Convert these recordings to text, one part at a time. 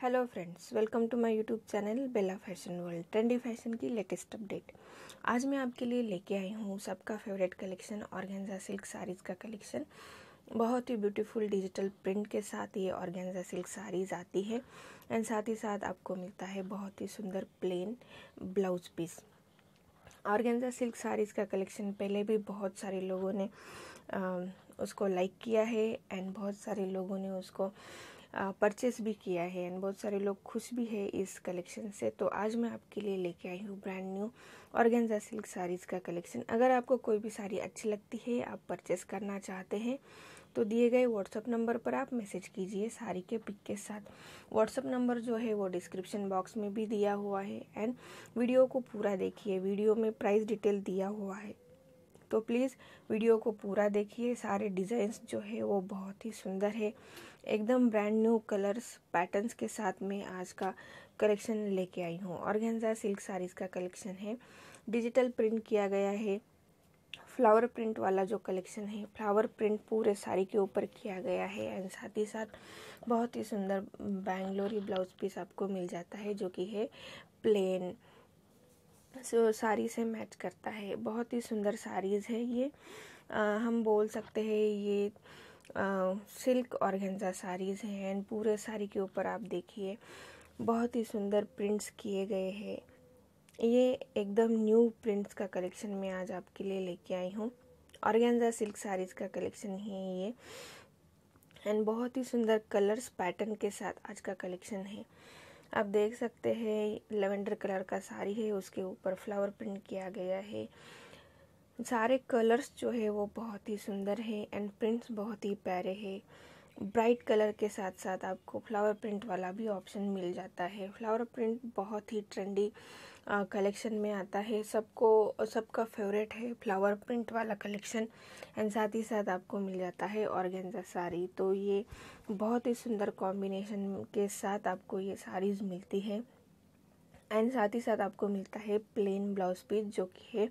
hello friends welcome to my YouTube channel Bela fashion world trendy fashion की latest update आज मैं आपके लिए लेके आई हूँ सबका favourite collection organza silk saris का कलेक्शन बहुत ही ब्यूटीफुल डिजिटल प्रिंट के साथ ये ऑर्गेन्जा सिल्क साड़ीज़ आती है एंड साथ ही साथ आपको मिलता है बहुत ही सुंदर plain blouse piece organza silk saris का कलेक्शन पहले भी बहुत सारे लोगों ने आ, उसको लाइक किया है एंड बहुत सारे लोगों ने उसको परचेस भी किया है एंड बहुत सारे लोग खुश भी है इस कलेक्शन से तो आज मैं आपके लिए लेके आई हूँ brand new organza silk saris का कलेक्शन अगर आपको कोई भी साड़ी अच्छी लगती है आप परचेस करना चाहते हैं तो दिए गए व्हाट्सअप नंबर पर आप मैसेज कीजिए साड़ी के पिक के साथ व्हाट्सअप नंबर जो है वो डिस्क्रिप्शन बॉक्स में भी दिया हुआ है एंड वीडियो को पूरा देखिए वीडियो में प्राइस डिटेल दिया हुआ है तो प्लीज़ वीडियो को पूरा देखिए सारे डिज़ाइंस जो है वो बहुत ही सुंदर है एकदम ब्रांड न्यू कलर्स पैटर्न्स के साथ में आज का कलेक्शन लेके आई हूँ ऑर्गेन्जा सिल्क साड़ीज़ का कलेक्शन है डिजिटल प्रिंट किया गया है फ्लावर प्रिंट वाला जो कलेक्शन है फ्लावर प्रिंट पूरे साड़ी के ऊपर किया गया है एंड साथ ही साथ बहुत ही सुंदर बैंगलोरी ब्लाउज पीस आपको मिल जाता है जो कि है प्लेन सो साड़ी से मैच करता है बहुत ही सुंदर साड़ीज़ है ये आ, हम बोल सकते हैं ये सिल्क घंजा साड़ीज़ हैं पूरे साड़ी के ऊपर आप देखिए बहुत ही सुंदर प्रिंट्स किए गए हैं ये एकदम न्यू प्रिंट्स का कलेक्शन मैं आज आपके लिए लेके आई हूँ ऑर्गेन्जा सिल्क साड़ीज़ का कलेक्शन है ये एंड बहुत ही सुंदर कलर्स पैटर्न के साथ आज का कलेक्शन है आप देख सकते हैं लेवेंडर कलर का साड़ी है उसके ऊपर फ्लावर प्रिंट किया गया है सारे कलर्स जो है वो बहुत ही सुंदर है एंड प्रिंट्स बहुत ही प्यारे है ब्राइट कलर के साथ साथ आपको फ्लावर प्रिंट वाला भी ऑप्शन मिल जाता है फ्लावर प्रिंट बहुत ही ट्रेंडी कलेक्शन में आता है सबको सबका फेवरेट है फ्लावर प्रिंट वाला कलेक्शन एंड साथ ही साथ आपको मिल जाता है ऑर्गेन्जा साड़ी तो ये बहुत ही सुंदर कॉम्बिनेशन के साथ आपको ये साड़ीज़ मिलती है एंड साथ ही साथ आपको मिलता है प्लेन ब्लाउज पीस जो कि है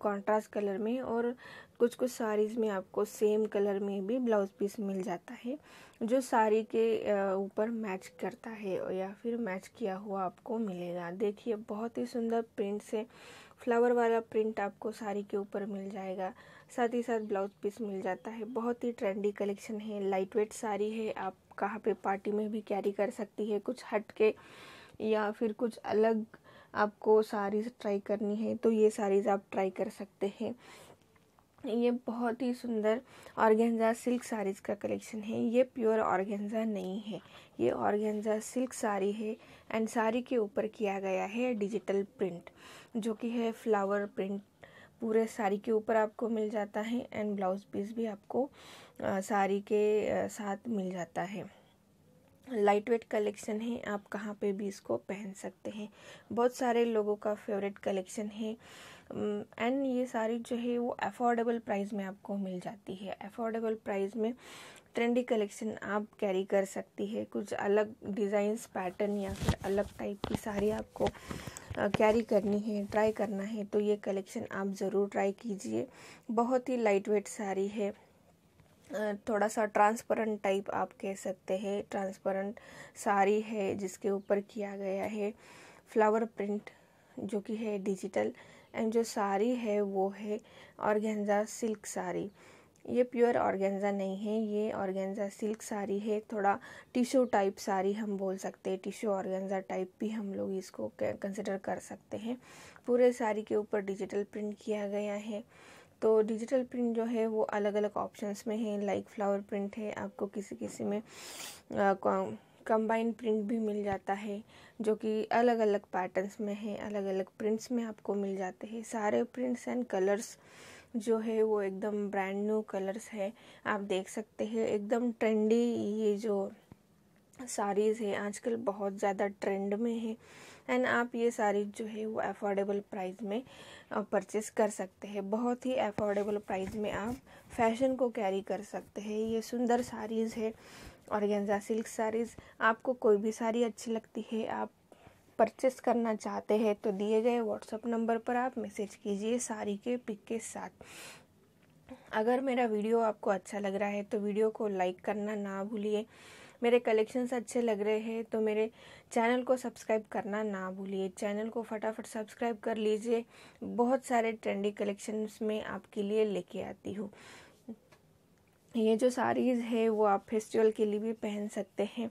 कॉन्ट्रास्ट कलर में और कुछ कुछ साड़ीज़ में आपको सेम कलर में भी ब्लाउज पीस मिल जाता है जो साड़ी के ऊपर मैच करता है या फिर मैच किया हुआ आपको मिलेगा देखिए बहुत ही सुंदर प्रिंट से फ्लावर वाला प्रिंट आपको साड़ी के ऊपर मिल जाएगा साथ ही साथ ब्लाउज पीस मिल जाता है बहुत ही ट्रेंडी कलेक्शन है लाइट वेट साड़ी है आप कहाँ पे पार्टी में भी कैरी कर सकती है कुछ हट के या फिर कुछ अलग आपको साड़ीज ट्राई करनी है तो ये साड़ीज आप ट्राई कर सकते हैं ये बहुत ही सुंदर ऑर्गेंजा सिल्क साड़ीज़ का कलेक्शन है ये प्योर ऑर्गेंजा नहीं है ये ऑर्गेंजा सिल्क साड़ी है एंड साड़ी के ऊपर किया गया है डिजिटल प्रिंट जो कि है फ्लावर प्रिंट पूरे साड़ी के ऊपर आपको मिल जाता है एंड ब्लाउज पीस भी आपको साड़ी के साथ मिल जाता है लाइट वेट कलेक्शन है आप कहाँ पे भी इसको पहन सकते हैं बहुत सारे लोगों का फेवरेट कलेक्शन है एंड ये सारी जो है वो अफोर्डेबल प्राइस में आपको मिल जाती है अफोर्डेबल प्राइस में ट्रेंडी कलेक्शन आप कैरी कर सकती है कुछ अलग डिज़ाइंस पैटर्न या फिर अलग टाइप की साड़ी आपको कैरी करनी है ट्राई करना है तो ये कलेक्शन आप ज़रूर ट्राई कीजिए बहुत ही लाइट वेट साड़ी है थोड़ा सा ट्रांसपेरेंट टाइप आप कह सकते हैं ट्रांसपेरेंट साड़ी है जिसके ऊपर किया गया है फ्लावर प्रिंट जो कि है डिजिटल एंड जो साड़ी है वो है ऑर्गेन्जा सिल्क साड़ी ये प्योर ऑर्गेन्जा नहीं है ये ऑर्गेन्जा सिल्क साड़ी है थोड़ा टिश्यू टाइप साड़ी हम बोल सकते हैं टिश्यू ऑर्गेन्जा टाइप भी हम लोग इसको कंसिडर कर सकते हैं पूरे साड़ी के ऊपर डिजिटल प्रिंट किया गया है तो डिजिटल प्रिंट जो है वो अलग अलग ऑप्शंस में है लाइक फ्लावर प्रिंट है आपको किसी किसी में कंबाइन प्रिंट भी मिल जाता है जो कि अलग अलग पैटर्न्स में है अलग अलग प्रिंट्स में आपको मिल जाते हैं सारे प्रिंट्स एंड कलर्स जो है वो एकदम ब्रांड न्यू कलर्स है आप देख सकते हैं एकदम ट्रेंडी ये जो साड़ीज़ है आजकल बहुत ज़्यादा ट्रेंड में है एंड आप ये सारी जो है वो अफोर्डेबल प्राइस में परचेस कर सकते हैं बहुत ही अफोर्डेबल प्राइस में आप फैशन को कैरी कर सकते हैं ये सुंदर साड़ीज़ है गेंजा सिल्क साड़ीज़ आपको कोई भी साड़ी अच्छी लगती है आप परचेस करना चाहते हैं तो दिए गए व्हाट्सअप नंबर पर आप मैसेज कीजिए साड़ी के पिक के साथ अगर मेरा वीडियो आपको अच्छा लग रहा है तो वीडियो को लाइक करना ना भूलिए मेरे कलेक्शंस अच्छे लग रहे हैं तो मेरे चैनल को सब्सक्राइब करना ना भूलिए चैनल को फटाफट सब्सक्राइब कर लीजिए बहुत सारे ट्रेंडी कलेक्शंस में आपके लिए लेके आती हूँ ये जो साड़ीज़ है वो आप फेस्टिवल के लिए भी पहन सकते हैं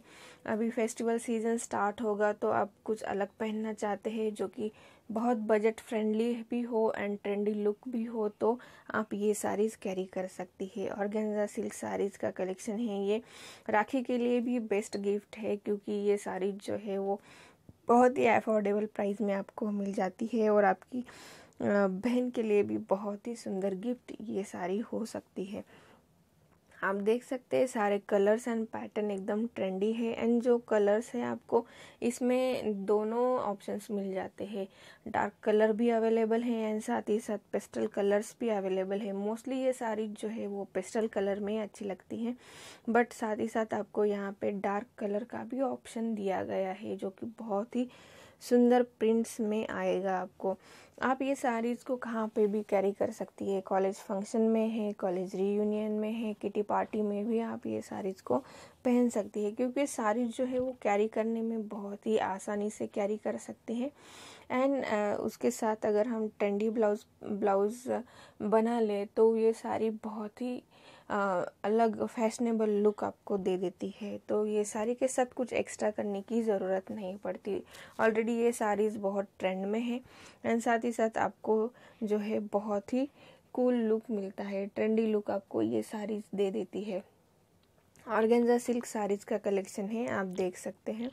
अभी फेस्टिवल सीज़न स्टार्ट होगा तो आप कुछ अलग पहनना चाहते हैं जो कि बहुत बजट फ्रेंडली भी हो एंड ट्रेंडी लुक भी हो तो आप ये साड़ीज़ कैरी कर सकती है और गेंजा सिल्क साड़ीज़ का कलेक्शन है ये राखी के लिए भी बेस्ट गिफ्ट है क्योंकि ये साड़ी जो है वो बहुत ही अफोर्डेबल प्राइस में आपको मिल जाती है और आपकी बहन के लिए भी बहुत ही सुंदर गिफ्ट ये साड़ी हो सकती है आप देख सकते हैं सारे कलर्स एंड पैटर्न एकदम ट्रेंडी है एंड जो कलर्स है आपको इसमें दोनों ऑप्शंस मिल जाते हैं डार्क कलर भी अवेलेबल है एंड साथ ही साथ पेस्टल कलर्स भी अवेलेबल है मोस्टली ये सारी जो है वो पेस्टल कलर में अच्छी लगती हैं बट साथ ही साथ आपको यहाँ पे डार्क कलर का भी ऑप्शन दिया गया है जो कि बहुत ही सुंदर प्रिंट्स में आएगा आपको आप ये साड़ीज़ को कहाँ पे भी कैरी कर सकती है कॉलेज फंक्शन में है कॉलेज रीयूनियन में है किटी पार्टी में भी आप ये साड़ीज़ को पहन सकती है क्योंकि साड़ीज़ जो है वो कैरी करने में बहुत ही आसानी से कैरी कर सकते हैं एंड uh, उसके साथ अगर हम टेंडी ब्लाउज ब्लाउज़ बना लें तो ये साड़ी बहुत ही अलग फैशनेबल लुक आपको दे देती है तो ये साड़ी के साथ कुछ एक्स्ट्रा करने की ज़रूरत नहीं पड़ती ऑलरेडी ये साड़ीज़ बहुत ट्रेंड में है एंड साथ ही साथ आपको जो है बहुत ही कूल लुक मिलता है ट्रेंडी लुक आपको ये साड़ीज दे देती है ऑर्गेंजा सिल्क साड़ीज़ का कलेक्शन है आप देख सकते हैं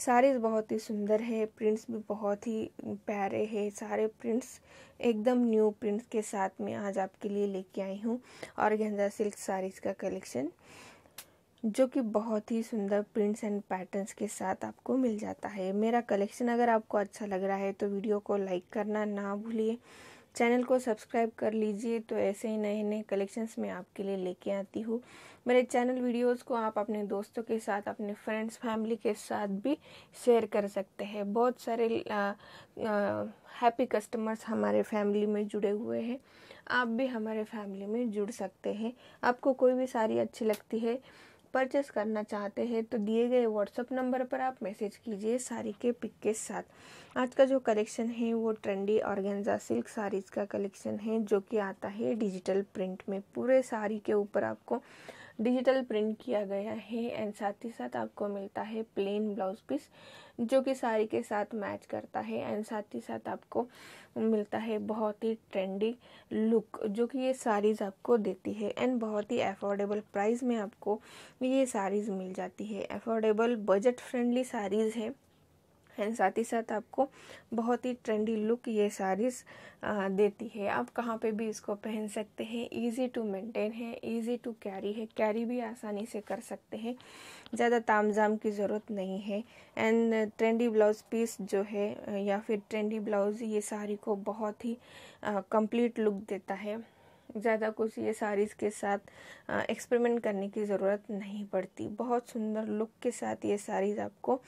सारीज बहुत ही सुंदर है प्रिंट्स भी बहुत ही प्यारे हैं सारे प्रिंट्स एकदम न्यू प्रिंट्स के साथ में आज आपके लिए लेके आई हूँ और गेंजा सिल्क सारीज का कलेक्शन जो कि बहुत ही सुंदर प्रिंट्स एंड पैटर्न्स के साथ आपको मिल जाता है मेरा कलेक्शन अगर आपको अच्छा लग रहा है तो वीडियो को लाइक करना ना भूलिए चैनल को सब्सक्राइब कर लीजिए तो ऐसे ही नए नए कलेक्शंस मैं आपके लिए लेके आती हूँ मेरे चैनल वीडियोस को आप अपने दोस्तों के साथ अपने फ्रेंड्स फैमिली के साथ भी शेयर कर सकते हैं बहुत सारे हैप्पी कस्टमर्स हमारे फैमिली में जुड़े हुए हैं आप भी हमारे फैमिली में जुड़ सकते हैं आपको कोई भी साड़ी अच्छी लगती है परचेस करना चाहते हैं तो दिए गए व्हाट्सअप नंबर पर आप मैसेज कीजिए साड़ी के पिक के साथ आज का जो कलेक्शन है वो ट्रेंडी ऑर्गेन्जा सिल्क साड़ीज़ का कलेक्शन है जो कि आता है डिजिटल प्रिंट में पूरे साड़ी के ऊपर आपको डिजिटल प्रिंट किया गया है एंड साथ ही साथ आपको मिलता है प्लेन ब्लाउज पीस जो कि साड़ी के साथ मैच करता है एंड साथ ही साथ आपको मिलता है बहुत ही ट्रेंडी लुक जो कि ये साड़ीज़ आपको देती है एंड बहुत ही अफोर्डेबल प्राइस में आपको ये साड़ीज़ मिल जाती है अफोर्डेबल बजट फ्रेंडली साड़ीज़ है एंड साथ ही साथ आपको बहुत ही ट्रेंडी लुक ये साड़ीज़ देती है आप कहाँ पे भी इसको पहन सकते हैं इजी टू मेंटेन है इजी टू कैरी है कैरी भी आसानी से कर सकते हैं ज़्यादा तामझाम की ज़रूरत नहीं है एंड ट्रेंडी ब्लाउज़ पीस जो है या फिर ट्रेंडी ब्लाउज़ ये साड़ी को बहुत ही कंप्लीट लुक देता है ज़्यादा कुछ ये साड़ीज़ के साथ एक्सपेरिमेंट करने की ज़रूरत नहीं पड़ती बहुत सुंदर लुक के साथ ये साड़ीज़ आपको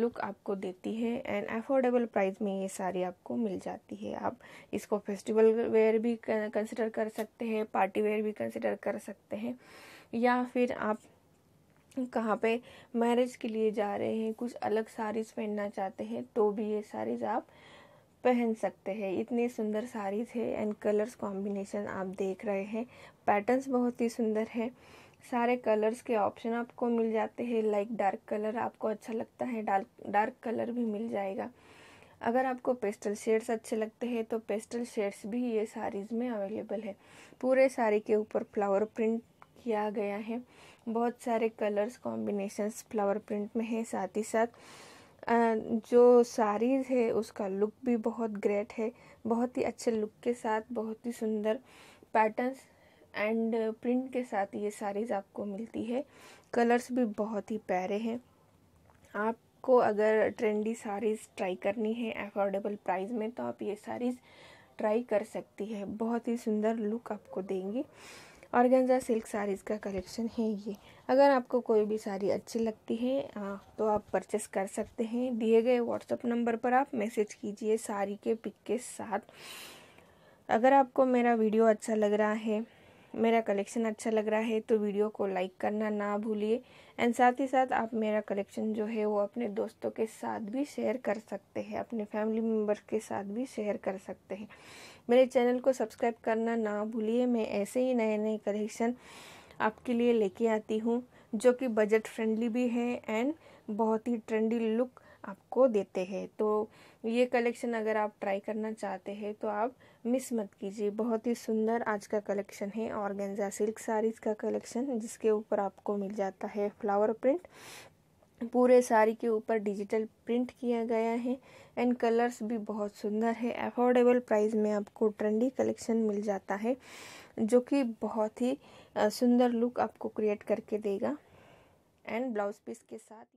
लुक आपको देती है एंड अफोर्डेबल प्राइस में ये साड़ी आपको मिल जाती है आप इसको फेस्टिवल वेयर भी कंसिडर कर सकते हैं पार्टी वेयर भी कंसिडर कर सकते हैं या फिर आप कहाँ पे मैरिज के लिए जा रहे हैं कुछ अलग साड़ीज़ पहनना चाहते हैं तो भी ये साड़ीज़ आप पहन सकते हैं इतनी सुंदर साड़ीज़ है एंड कलर्स कॉम्बिनेशन आप देख रहे हैं पैटर्न्स बहुत ही सुंदर है सारे कलर्स के ऑप्शन आपको मिल जाते हैं लाइक डार्क कलर आपको अच्छा लगता है डार्क डार्क कलर भी मिल जाएगा अगर आपको पेस्टल शेड्स अच्छे लगते हैं तो पेस्टल शेड्स भी ये साड़ीज़ में अवेलेबल है पूरे साड़ी के ऊपर फ्लावर प्रिंट किया गया है बहुत सारे कलर्स कॉम्बिनेशंस फ्लावर प्रिंट में है साथ ही साथ जो साड़ीज़ है उसका लुक भी बहुत ग्रेट है बहुत ही अच्छे लुक के साथ बहुत ही सुंदर पैटर्न्स एंड प्रिंट के साथ ये साड़ीज़ आपको मिलती है कलर्स भी बहुत ही प्यारे हैं आपको अगर ट्रेंडी साड़ीज़ ट्राई करनी है अफोर्डेबल प्राइस में तो आप ये साड़ीज़ ट्राई कर सकती है बहुत ही सुंदर लुक आपको देंगी ऑर्गेंजा सिल्क साड़ीज़ का कलेक्शन है ये अगर आपको कोई भी साड़ी अच्छी लगती है आ, तो आप परचेस कर सकते हैं दिए गए व्हाट्सअप नंबर पर आप मैसेज कीजिए साड़ी के पिक के साथ अगर आपको मेरा वीडियो अच्छा लग रहा है मेरा कलेक्शन अच्छा लग रहा है तो वीडियो को लाइक करना ना भूलिए एंड साथ ही साथ आप मेरा कलेक्शन जो है वो अपने दोस्तों के साथ भी शेयर कर सकते हैं अपने फैमिली मेम्बर्स के साथ भी शेयर कर सकते हैं मेरे चैनल को सब्सक्राइब करना ना भूलिए मैं ऐसे ही नए नए कलेक्शन आपके लिए लेके आती हूँ जो कि बजट फ्रेंडली भी है एंड बहुत ही ट्रेंडी लुक आपको देते हैं तो ये कलेक्शन अगर आप ट्राई करना चाहते हैं तो आप मिस मत कीजिए बहुत ही सुंदर आज का कलेक्शन है गेंजा सिल्क साड़ीज़ का कलेक्शन जिसके ऊपर आपको मिल जाता है फ्लावर प्रिंट पूरे साड़ी के ऊपर डिजिटल प्रिंट किया गया है एंड कलर्स भी बहुत सुंदर है अफोर्डेबल प्राइस में आपको ट्रेंडी कलेक्शन मिल जाता है जो कि बहुत ही सुंदर लुक आपको क्रिएट करके देगा एंड ब्लाउज पीस के साथ